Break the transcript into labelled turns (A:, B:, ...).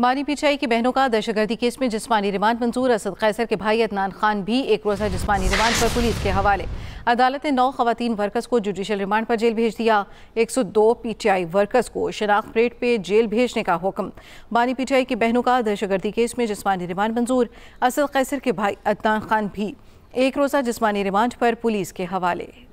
A: मानी पिछाई की बहनों का दहशतगर्दी केस में जिसमानी रिमांड मंजूर असद कैसर के भाई अदनान खान भी एक रोज़ा जिसमानी रिमांड पर पुलिस के हवाले अदालत ने नौ खवतान वर्कर्स को जुडिशल रिमांड पर जेल भेज दिया एक सौ दो पी टी आई वर्कर्स को शनाख्त परेड पे जेल भेजने का हुक्म बानी पीटीआई की बहनों का दहशतगर्दी केस में जिसमानी रिमांड मंजूर असद कैसर के भाई अदनान खान भी एक रोज़ा जिसमानी रिमांड पर पुलिस के हवाले